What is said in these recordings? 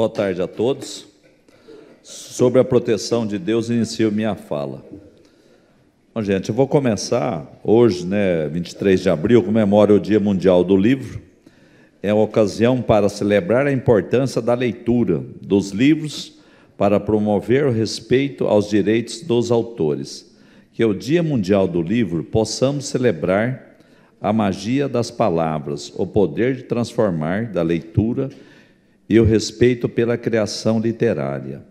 Boa tarde a todos. Sobre a proteção de Deus, inicio minha fala. Bom, gente, eu vou começar hoje, né, 23 de abril, comemora o Dia Mundial do Livro. É uma ocasião para celebrar a importância da leitura dos livros para promover o respeito aos direitos dos autores. Que o Dia Mundial do Livro possamos celebrar a magia das palavras, o poder de transformar da leitura e o respeito pela criação literária,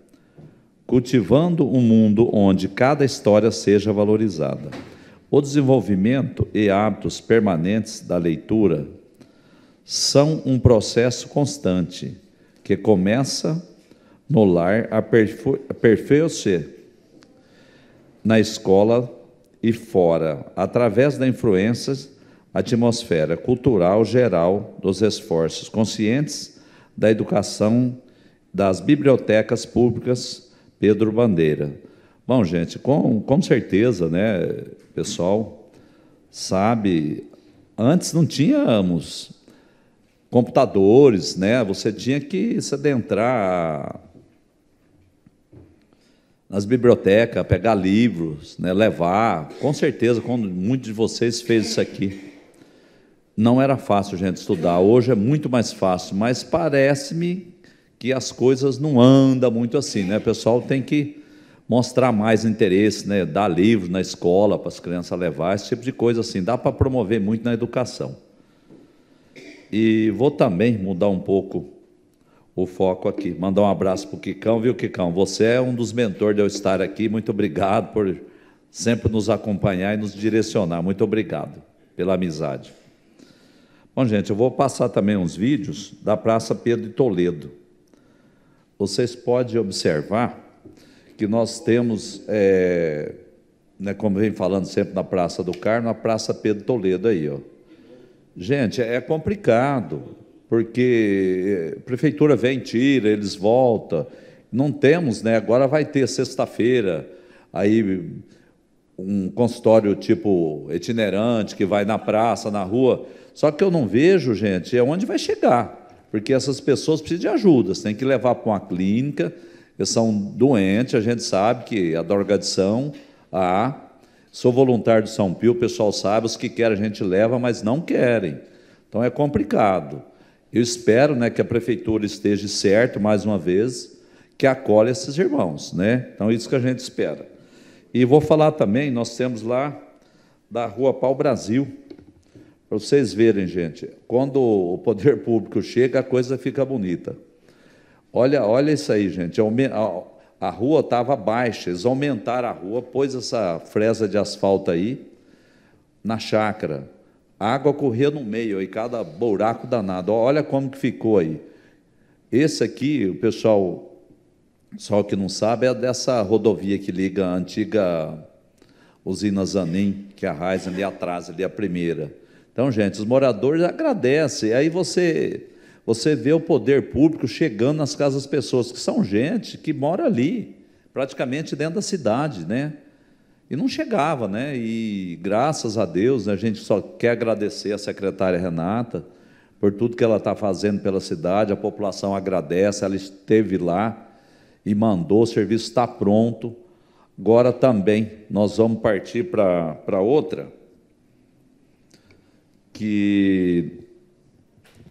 cultivando um mundo onde cada história seja valorizada. O desenvolvimento e hábitos permanentes da leitura são um processo constante que começa no lar, aperfeiçoa-se na escola e fora, através da influência atmosfera cultural geral dos esforços conscientes da Educação das Bibliotecas Públicas, Pedro Bandeira. Bom, gente, com, com certeza, né, pessoal, sabe, antes não tínhamos computadores, né? Você tinha que se adentrar nas bibliotecas, pegar livros, né? levar. Com certeza, quando muitos de vocês fez isso aqui não era fácil gente estudar. Hoje é muito mais fácil, mas parece-me que as coisas não andam muito assim, né? O pessoal tem que mostrar mais interesse, né? Dar livros na escola para as crianças levar, esse tipo de coisa assim. Dá para promover muito na educação. E vou também mudar um pouco o foco aqui. Mandar um abraço para o Quicão, viu, Quicão? Você é um dos mentores de eu estar aqui. Muito obrigado por sempre nos acompanhar e nos direcionar. Muito obrigado pela amizade. Bom, gente, eu vou passar também uns vídeos da Praça Pedro de Toledo. Vocês podem observar que nós temos, é, né, como vem falando sempre na Praça do Carmo, a Praça Pedro de Toledo aí, ó. Gente, é complicado, porque a é, prefeitura vem, tira, eles voltam. Não temos, né? Agora vai ter sexta-feira, aí um consultório tipo itinerante, que vai na praça, na rua. Só que eu não vejo, gente, é onde vai chegar, porque essas pessoas precisam de ajuda, você tem que levar para uma clínica, eles são doentes, a gente sabe que a drogadição há. Sou voluntário de São Pio, o pessoal sabe, os que querem a gente leva, mas não querem. Então é complicado. Eu espero né, que a prefeitura esteja certo, mais uma vez, que acolhe esses irmãos. Né? Então, é isso que a gente espera. E vou falar também, nós temos lá da Rua Pau Brasil, para vocês verem, gente, quando o poder público chega, a coisa fica bonita. Olha, olha isso aí, gente. A rua estava baixa, eles aumentaram a rua, pôs essa fresa de asfalto aí na chácara. A água corria no meio, aí cada buraco danado. Olha como que ficou aí. Esse aqui, o pessoal só o que não sabe é dessa rodovia que liga a antiga usina Zanin, que a Raizen ali atrás, ali a primeira. Então, gente, os moradores agradecem. Aí você você vê o poder público chegando nas casas das pessoas, que são gente que mora ali, praticamente dentro da cidade, né? E não chegava, né? E graças a Deus, né, a gente só quer agradecer a secretária Renata por tudo que ela está fazendo pela cidade, a população agradece, ela esteve lá e mandou, o serviço está pronto. Agora também nós vamos partir para outra, que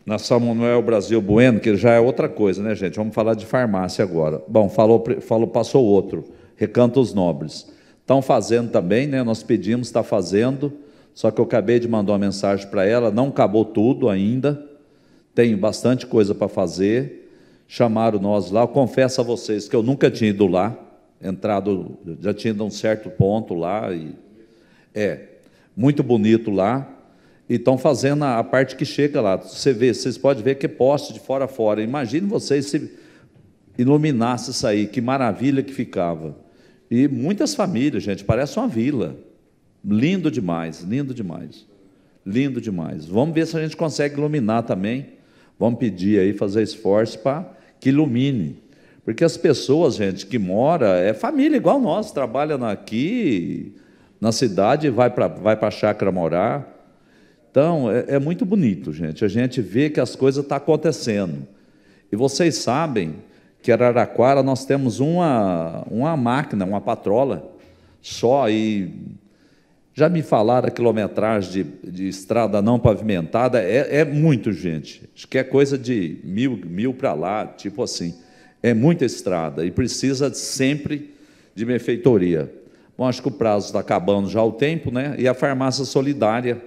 na Samuel Brasil Bueno, que já é outra coisa, né, gente? Vamos falar de farmácia agora. Bom, falou, falou passou outro, Recantos Nobres. Estão fazendo também, né? Nós pedimos, está fazendo, só que eu acabei de mandar uma mensagem para ela, não acabou tudo ainda, Tenho bastante coisa para fazer, chamaram nós lá. Eu confesso a vocês que eu nunca tinha ido lá, entrado, já tinha ido a um certo ponto lá. E, é, muito bonito lá. E estão fazendo a, a, parte que chega lá. Você vê, vocês podem ver que é poste de fora a fora. Imagine vocês se iluminasse isso aí, que maravilha que ficava. E muitas famílias, gente, parece uma vila. Lindo demais, lindo demais. Lindo demais. Vamos ver se a gente consegue iluminar também. Vamos pedir aí, fazer esforço para que ilumine. Porque as pessoas, gente, que mora, é família igual nós, trabalha aqui, na cidade, vai para vai a chácara morar. Então, é, é, muito bonito, gente. A gente vê que as coisas estão tá acontecendo. E vocês sabem que Araraquara nós temos uma, uma máquina, uma patrola só, e já me falaram a quilometragem de, de estrada não pavimentada, é, é muito, gente. Acho que é coisa de mil, mil para lá, tipo assim. É muita estrada e precisa sempre de benfeitoria. Bom, acho que o prazo está acabando já o tempo, né? E a farmácia solidária,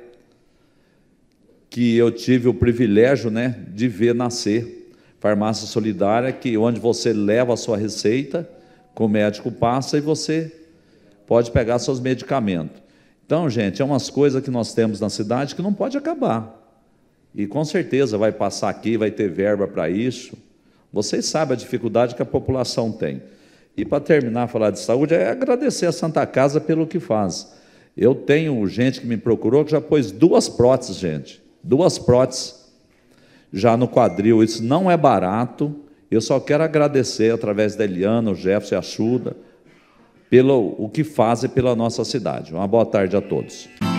que eu tive o privilégio né, de ver nascer. Farmácia solidária, que onde você leva a sua receita, com o médico passa e você pode pegar seus medicamentos. Então, gente, é umas coisas que nós temos na cidade que não pode acabar. E com certeza vai passar aqui, vai ter verba para isso. Vocês sabem a dificuldade que a população tem. E para terminar, falar de saúde, é agradecer a Santa Casa pelo que faz. Eu tenho gente que me procurou que já pôs duas próteses, gente. Duas próteses já no quadril. Isso não é barato. Eu só quero agradecer através da Eliana, o Jefferson e a Chuda pelo o que fazem pela nossa cidade. Uma boa tarde a todos.